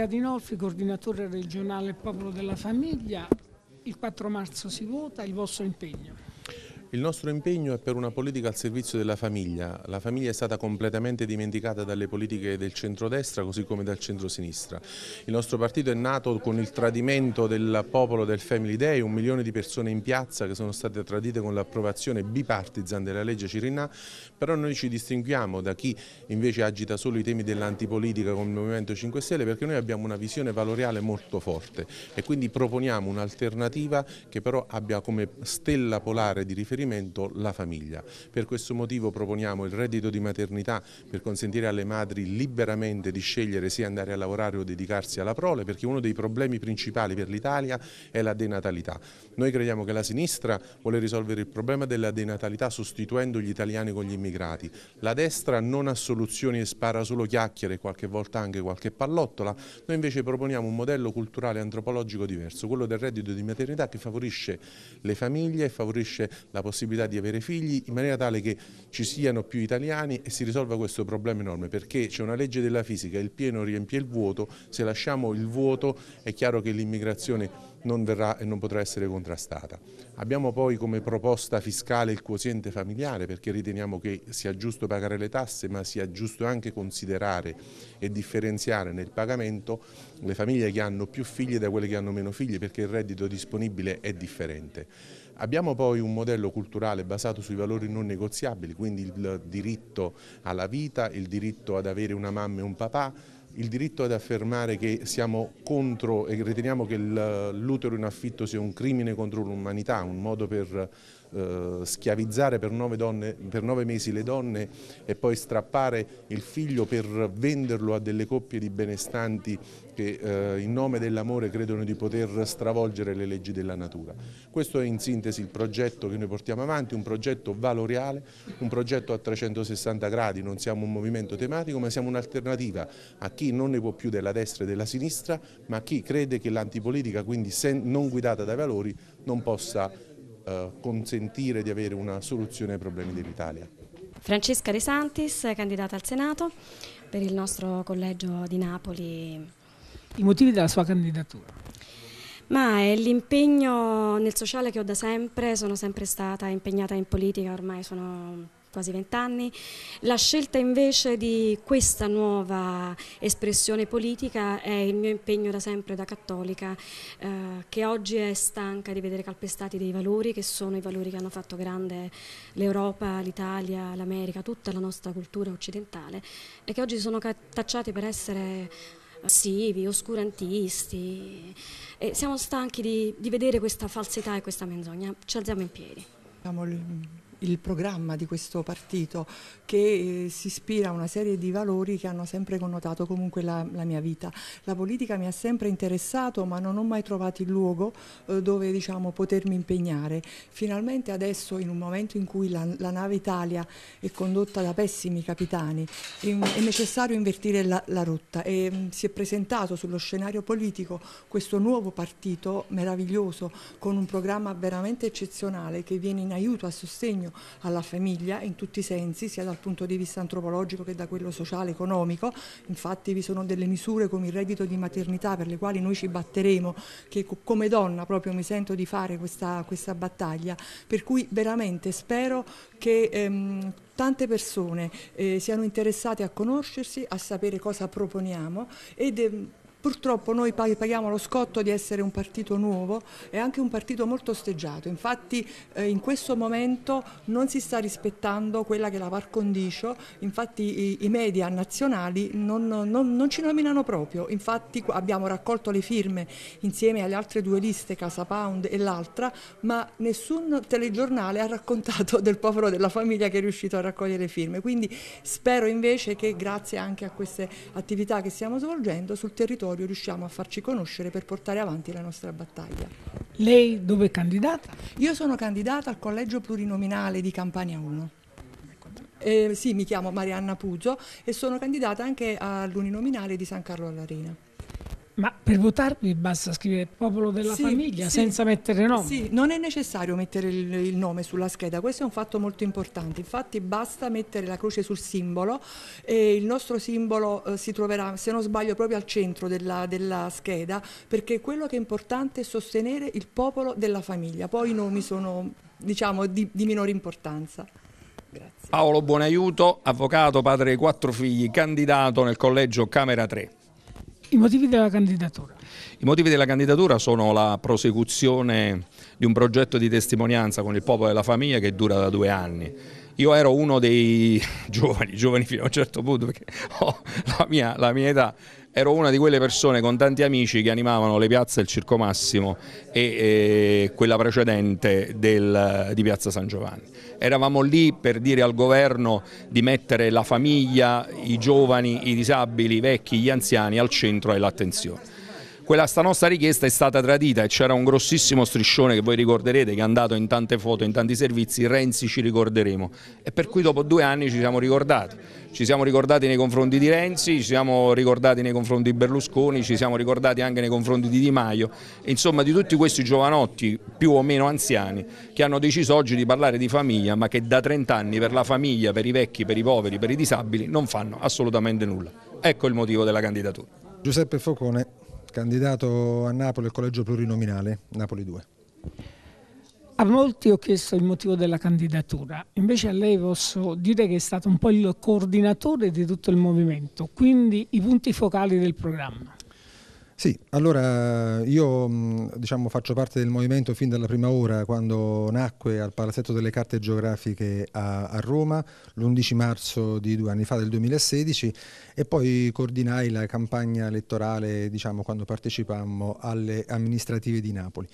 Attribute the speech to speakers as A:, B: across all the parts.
A: Andrea Dinolfi, coordinatore regionale Popolo della Famiglia. Il 4 marzo si vota, il vostro impegno.
B: Il nostro impegno è per una politica al servizio della famiglia. La famiglia è stata completamente dimenticata dalle politiche del centrodestra così come dal centrosinistra. Il nostro partito è nato con il tradimento del popolo del Family Day, un milione di persone in piazza che sono state tradite con l'approvazione bipartisan della legge Cirinà, però noi ci distinguiamo da chi invece agita solo i temi dell'antipolitica come il Movimento 5 Stelle perché noi abbiamo una visione valoriale molto forte e quindi proponiamo un'alternativa che però abbia come stella polare di riferimento riferimento la famiglia. Per questo motivo proponiamo il reddito di maternità per consentire alle madri liberamente di scegliere se andare a lavorare o dedicarsi alla prole perché uno dei problemi principali per l'Italia è la denatalità. Noi crediamo che la sinistra vuole risolvere il problema della denatalità sostituendo gli italiani con gli immigrati. La destra non ha soluzioni e spara solo chiacchiere, e qualche volta anche qualche pallottola. Noi invece proponiamo un modello culturale antropologico diverso, quello del reddito di maternità che favorisce le famiglie, e favorisce la possibilità possibilità di avere figli in maniera tale che ci siano più italiani e si risolva questo problema enorme perché c'è una legge della fisica, il pieno riempie il vuoto, se lasciamo il vuoto è chiaro che l'immigrazione non verrà e non potrà essere contrastata. Abbiamo poi come proposta fiscale il quoziente familiare perché riteniamo che sia giusto pagare le tasse ma sia giusto anche considerare e differenziare nel pagamento le famiglie che hanno più figli da quelle che hanno meno figli perché il reddito disponibile è differente. Abbiamo poi un modello culturale basato sui valori non negoziabili, quindi il diritto alla vita, il diritto ad avere una mamma e un papà, il diritto ad affermare che siamo contro e riteniamo che l'utero in affitto sia un crimine contro l'umanità, un modo per eh, schiavizzare per nove, donne, per nove, mesi le donne e poi strappare il figlio per venderlo a delle coppie di benestanti che eh, in nome dell'amore credono di poter stravolgere le leggi della natura. Questo è in sintesi il progetto che noi portiamo avanti, un progetto valoriale, un progetto a 360 gradi, non siamo un movimento tematico ma siamo un'alternativa a chi non ne può più della destra e della sinistra ma a chi crede che l'antipolitica quindi non guidata dai valori non possa eh, consentire di avere una soluzione ai problemi dell'Italia.
A: Francesca De Santis, candidata al Senato per il nostro collegio di Napoli. I motivi della sua candidatura? Ma è l'impegno nel sociale che ho da sempre, sono sempre stata impegnata in politica, ormai sono quasi vent'anni, la scelta invece di questa nuova espressione politica è il mio impegno da sempre da cattolica, eh, che oggi è stanca di vedere calpestati dei valori che sono i valori che hanno fatto grande l'Europa, l'Italia, l'America, tutta la nostra cultura occidentale e che oggi sono tacciati per essere passivi, oscurantisti. E siamo stanchi di, di vedere questa falsità e questa menzogna. Ci alziamo in piedi
C: il programma di questo partito che eh, si ispira a una serie di valori che hanno sempre connotato comunque la, la, mia vita. La politica mi ha sempre interessato ma non ho mai trovato il luogo eh, dove diciamo, potermi impegnare. Finalmente adesso in un momento in cui la, la nave Italia è condotta da pessimi capitani è necessario invertire la, la rotta e mm, si è presentato sullo scenario politico questo nuovo partito meraviglioso con un programma veramente eccezionale che viene in aiuto a sostegno sostegno alla famiglia in tutti i sensi, sia dal punto di vista antropologico che da quello sociale, economico. Infatti vi sono delle misure come il reddito di maternità per le quali noi ci batteremo, che come donna proprio mi sento di fare questa, questa battaglia, per cui veramente spero che ehm, tante persone eh, siano interessate a conoscersi, a sapere cosa proponiamo ed, ehm, Purtroppo noi paghiamo lo scotto di essere un partito nuovo e anche un partito molto osteggiato, infatti eh, in questo momento non si sta rispettando quella che è la par condicio, infatti i, i media nazionali non, non, non, ci nominano proprio, infatti abbiamo raccolto le firme insieme alle altre due liste, Casa Pound e l'altra, ma nessun telegiornale ha raccontato del povero della famiglia che è riuscito a raccogliere firme, quindi spero invece che grazie anche a queste attività che stiamo svolgendo sul territorio territorio riusciamo a farci conoscere per portare avanti la nostra battaglia. Lei dove è candidata? Io sono candidata al collegio plurinominale di Campania 1. Eh, sì, mi chiamo Marianna Puggio e sono candidata anche all'uninominale di San Carlo alla Rena.
A: Ma per votarvi basta scrivere popolo della sì, famiglia sì, senza mettere nome? Sì,
C: non è necessario mettere il, il, nome sulla scheda, questo è un fatto molto importante, infatti basta mettere la croce sul simbolo e il nostro simbolo eh, si troverà, se non sbaglio, proprio al centro della, della, scheda perché quello che è importante è sostenere il popolo della famiglia, poi i nomi sono diciamo di, di minore importanza.
D: Grazie. Paolo Buonaiuto, avvocato, padre di quattro figli, candidato nel collegio Camera 3.
C: I motivi
A: della candidatura?
D: I motivi della candidatura sono la prosecuzione di un progetto di testimonianza con il popolo e la famiglia che dura da due anni. Io ero uno dei giovani, giovani fino a un certo punto, perché ho la mia, la mia età, ero una di quelle persone con tanti amici che animavano le piazze del Circo Massimo e, e quella precedente del, di Piazza San Giovanni. Eravamo lì per dire al governo di mettere la famiglia, i giovani, i disabili, i vecchi, gli anziani al centro dell'attenzione quella sta nostra richiesta è stata tradita e c'era un grossissimo striscione che voi ricorderete che è andato in tante foto, in tanti servizi, Renzi ci ricorderemo e per cui dopo due anni ci siamo ricordati, ci siamo ricordati nei confronti di Renzi, ci siamo ricordati nei confronti di Berlusconi, ci siamo ricordati anche nei confronti di Di Maio, insomma di tutti questi giovanotti più o meno anziani che hanno deciso oggi di parlare di famiglia ma che da 30 anni per la famiglia, per i vecchi, per i poveri, per i disabili non fanno assolutamente nulla. Ecco il motivo della candidatura.
E: Giuseppe Focone candidato a Napoli al collegio plurinominale Napoli 2.
A: A molti ho chiesto il motivo della candidatura, invece a lei posso dire che è stato un po' il coordinatore di tutto il movimento, quindi i punti focali del programma.
E: Sì, allora io mm, diciamo, faccio parte del movimento fin dalla prima ora quando nacque al Palazzetto delle Carte Geografiche a, a Roma l'11 marzo di due anni fa del 2016 e poi coordinai la campagna elettorale diciamo, quando partecipammo alle amministrative di Napoli.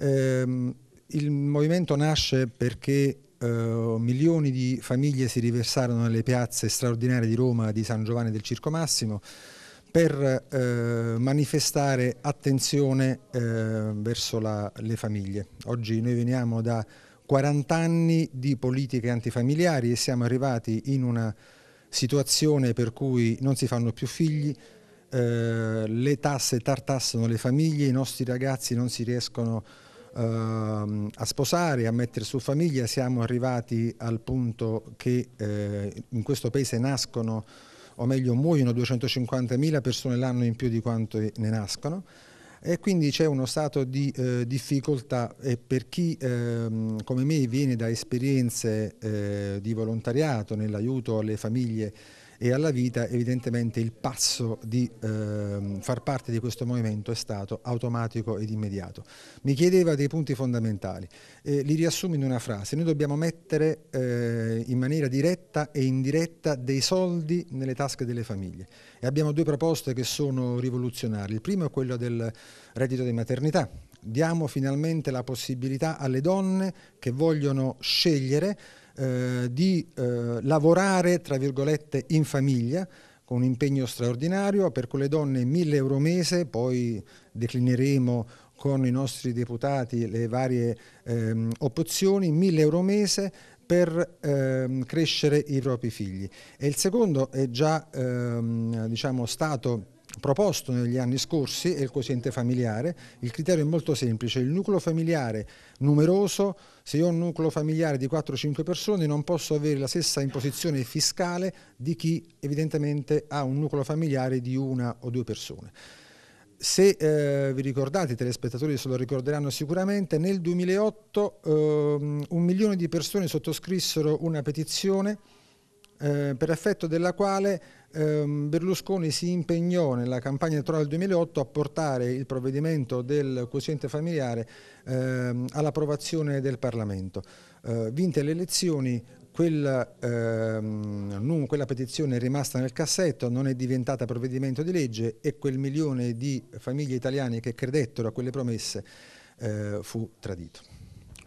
E: Ehm, il movimento nasce perché Uh, milioni di famiglie si riversarono nelle piazze straordinarie di Roma, di San Giovanni del Circo Massimo, per eh, manifestare attenzione eh, verso la, le famiglie. Oggi noi veniamo da 40 anni di politiche antifamiliari e siamo arrivati in una situazione per cui non si fanno più figli, eh, le tasse tartassano le famiglie, i nostri ragazzi non si riescono ehm, a sposare, a mettere su famiglia, siamo arrivati al punto che eh, in questo paese nascono o meglio muoiono 250.000 persone l'anno in più di quanto ne nascono e quindi c'è uno stato di eh, difficoltà e per chi eh, come me viene da esperienze eh, di volontariato nell'aiuto alle famiglie e alla vita evidentemente il passo di eh, far parte di questo movimento è stato automatico ed immediato. Mi chiedeva dei punti fondamentali, eh, li riassumo in una frase, noi dobbiamo mettere eh, in maniera diretta e indiretta dei soldi nelle tasche delle famiglie e abbiamo due proposte che sono rivoluzionarie, il primo è quello del reddito di maternità, diamo finalmente la possibilità alle donne che vogliono scegliere eh, di eh, lavorare, tra virgolette, in famiglia, con un impegno straordinario, per quelle donne 1000 euro mese, poi declineremo con i nostri deputati le varie ehm, opzioni, 1000 euro mese per ehm, crescere i propri figli. E il secondo è già ehm, diciamo, stato proposto negli anni scorsi è il quoziente familiare, il criterio è molto semplice, il nucleo familiare numeroso, se io ho un nucleo familiare di 4-5 persone non posso avere la stessa imposizione fiscale di chi evidentemente ha un nucleo familiare di una o due persone. Se eh, vi ricordate, i telespettatori se lo ricorderanno sicuramente, nel 2008 eh, un milione di persone sottoscrissero una petizione eh, per effetto della quale ehm, Berlusconi si impegnò nella campagna elettorale del 2008 a portare il provvedimento del quoziente familiare ehm, all'approvazione del Parlamento. Eh, vinte le elezioni, quella, ehm, non, quella, petizione è rimasta nel cassetto, non è diventata provvedimento di legge e quel milione di famiglie italiane che credettero a quelle promesse eh, fu tradito.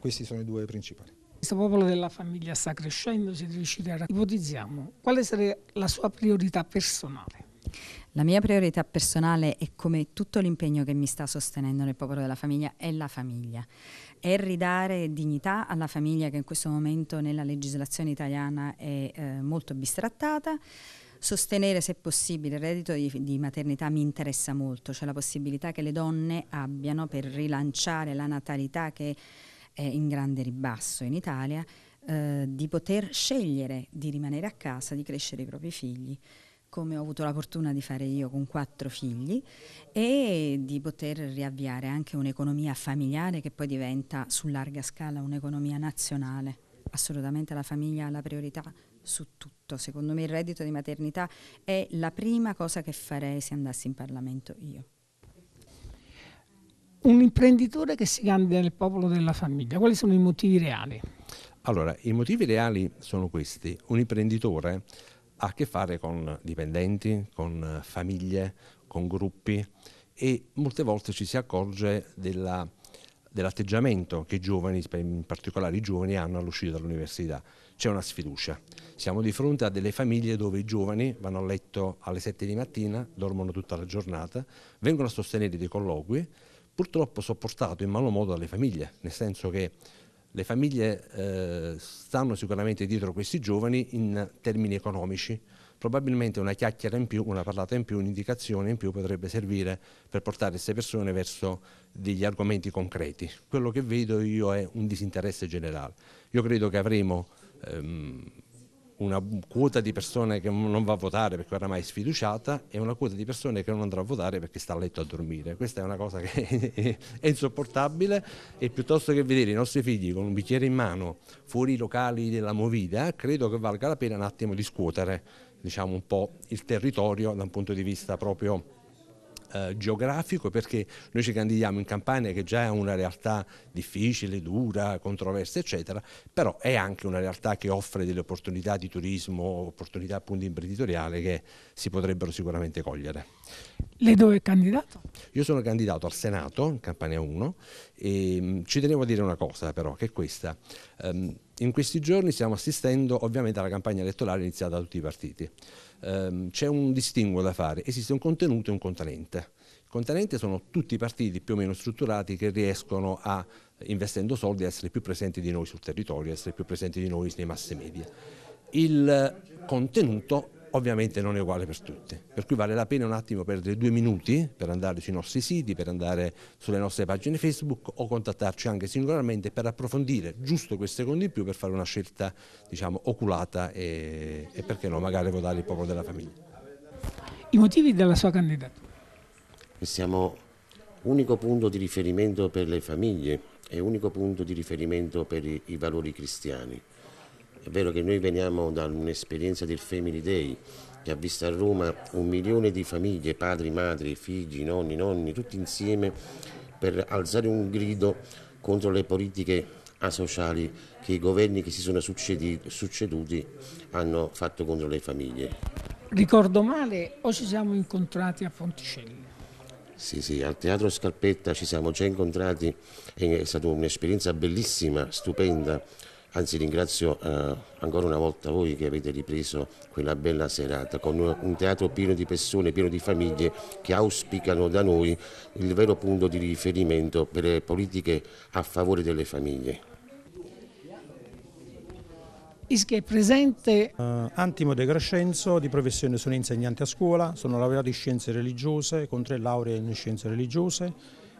A: Questi sono i due principali. Questo popolo della famiglia sta crescendo, siete riusciti a ipotizziamo quale sarebbe la sua priorità personale?
E: La mia priorità personale è come tutto l'impegno che mi sta sostenendo nel popolo della famiglia è la famiglia. È ridare dignità alla famiglia che in questo momento nella legislazione italiana è eh, molto bistrattata. Sostenere, se possibile, il reddito di, di, maternità mi interessa molto, cioè la possibilità che le donne abbiano per rilanciare la natalità che è in grande ribasso in Italia, eh, di poter scegliere di rimanere a casa, di crescere i propri figli come ho avuto la fortuna di fare io con quattro figli e di poter riavviare anche un'economia familiare che poi diventa su larga scala un'economia nazionale. Assolutamente la famiglia ha la priorità su tutto. Secondo me il reddito di maternità è la prima cosa che farei se andassi in Parlamento io
A: un imprenditore che si candida nel popolo della famiglia, quali sono i motivi reali?
F: Allora, i motivi reali sono questi. Un imprenditore ha a che fare con dipendenti, con famiglie, con gruppi e molte volte ci si accorge della, dell'atteggiamento che i giovani, in particolare i giovani, hanno all'uscita dall'università. C'è una sfiducia. Siamo di fronte a delle famiglie dove i giovani vanno a letto alle 7 di mattina, dormono tutta la giornata, vengono a sostenere dei colloqui purtroppo sopportato in malo modo dalle famiglie, nel senso che le famiglie eh, stanno sicuramente dietro questi giovani in termini economici, probabilmente una chiacchiera in più, una parlata in più, un'indicazione in più potrebbe servire per portare queste persone verso degli argomenti concreti. Quello che vedo io è un disinteresse generale. Io credo che avremo ehm, una quota di persone che non va a votare perché oramai è sfiduciata e una quota di persone che non andrà a votare perché sta a letto a dormire. Questa è una cosa che è insopportabile e piuttosto che vedere i nostri figli con un bicchiere in mano fuori i locali della Movida, credo che valga la pena un attimo di scuotere diciamo, un po' il territorio da un punto di vista proprio eh, geografico perché noi ci candidiamo in Campania che già è una realtà difficile, dura, controversa eccetera, però è anche una realtà che offre delle opportunità di turismo, opportunità appunto imprenditoriale che si potrebbero sicuramente cogliere.
A: Lei dove è candidato?
F: Io sono candidato al Senato, in Campania 1, e mm, ci tenevo a dire una cosa però, che è questa. Ehm, in questi giorni stiamo assistendo ovviamente alla campagna elettorale iniziata da tutti i partiti ehm, c'è un distinguo da fare, esiste un contenuto e un contenente. Il contenente sono tutti i partiti più o meno strutturati che riescono a, investendo soldi, a essere più presenti di noi sul territorio, a essere più presenti di noi nei massi media. Il contenuto ovviamente non è uguale per tutti, per cui vale la pena un attimo perdere due minuti per andare sui nostri siti, per andare sulle nostre pagine Facebook o contattarci anche singolarmente per approfondire giusto quei secondi in più per fare una scelta diciamo oculata e, e perché no magari votare il popolo della famiglia.
A: I motivi della sua candidatura?
F: Siamo unico punto di riferimento per le famiglie e unico punto di riferimento per i, i valori cristiani. È vero che noi veniamo da un'esperienza del Family Day che ha visto a Roma un milione di famiglie, padri, madri, figli, nonni, nonni, tutti insieme per alzare un grido contro le politiche asociali che i governi che si sono succeduti hanno fatto contro le famiglie.
A: Ricordo male o ci siamo incontrati a Ponticelli?
F: Sì, sì, al Teatro Scarpetta ci siamo già incontrati, è stata un'esperienza bellissima, stupenda Anzi ringrazio eh, ancora una volta voi che avete ripreso quella bella serata con un teatro pieno di persone, pieno di famiglie che auspicano da noi il vero punto di riferimento per le politiche a favore delle famiglie.
A: Ischia è presente. Uh,
G: Antimo De Crescenzo, di professione sono insegnante a scuola, sono laureato in scienze religiose con tre lauree in scienze religiose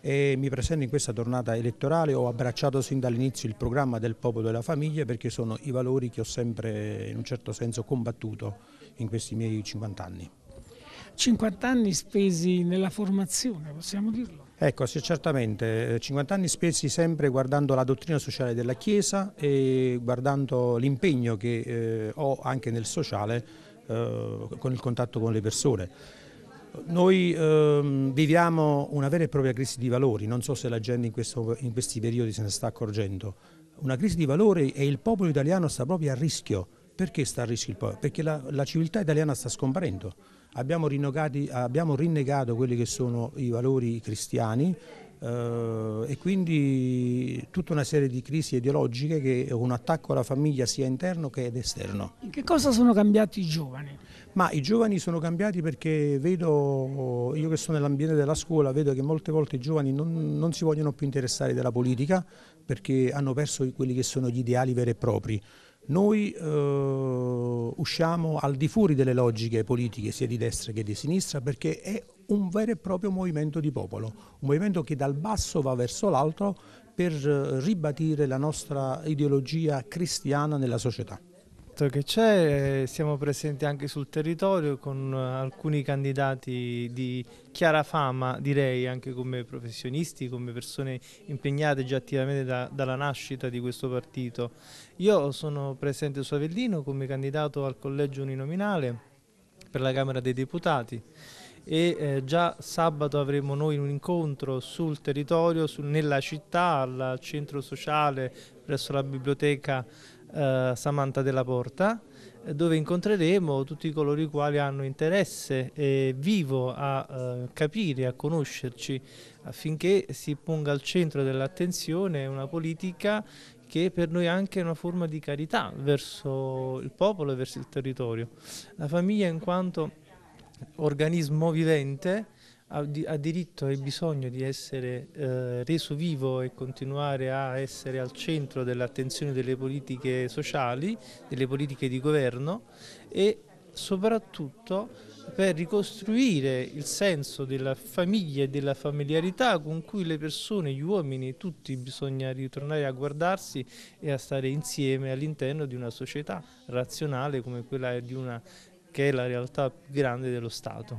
G: e mi presento in questa tornata elettorale, ho abbracciato sin dall'inizio il programma del popolo e della famiglia perché sono i valori che ho sempre in un certo senso combattuto in questi miei 50 anni.
A: 50 anni spesi nella formazione, possiamo dirlo?
G: Ecco, sì, certamente, 50 eh, anni spesi sempre guardando la dottrina sociale della Chiesa e guardando l'impegno che eh, ho anche nel sociale eh, con il contatto con le persone. Noi ehm, viviamo una vera e propria crisi di valori, non so se la gente in, questo, in questi periodi se ne sta accorgendo, una crisi di valori e il popolo italiano sta proprio a rischio. Perché sta a rischio il popolo? Perché la, la civiltà italiana sta scomparendo. Abbiamo, abbiamo rinnegato quelli che sono i valori cristiani, eh, e quindi tutta una serie di crisi ideologiche che è un attacco alla famiglia sia interno che esterno.
A: In che cosa sono cambiati i giovani?
G: Ma i giovani sono cambiati perché vedo, io che sono nell'ambiente della scuola, vedo che molte volte i giovani non, non si vogliono più interessare della politica perché hanno perso quelli che sono gli ideali veri e propri noi eh, usciamo al di fuori delle logiche politiche sia di destra che di sinistra perché è un vero e proprio movimento di popolo, un movimento che dal basso va verso l'alto per eh, ribadire
H: la nostra ideologia cristiana nella società che c'è, eh, siamo presenti anche sul territorio con eh, alcuni candidati di chiara fama, direi anche come professionisti, come persone impegnate già attivamente da, dalla nascita di questo partito. Io sono presente su Avellino come candidato al collegio uninominale per la Camera dei Deputati e eh, già sabato avremo noi un incontro sul territorio, su, nella città, al centro sociale presso la biblioteca eh, Samantha della Porta eh, dove incontreremo tutti coloro i quali hanno interesse eh, vivo a eh, capire, a conoscerci, affinché si ponga al centro dell'attenzione una politica che per noi è anche una forma di carità verso il popolo e verso il territorio. La famiglia in quanto organismo vivente ha, diritto e bisogno di essere eh, reso vivo e continuare a essere al centro dell'attenzione delle politiche sociali, delle politiche di governo e soprattutto per ricostruire il senso della famiglia e della familiarità con cui le persone, gli uomini, tutti bisogna ritornare a guardarsi e a stare insieme all'interno di una società razionale come quella di una che è la realtà più grande dello Stato.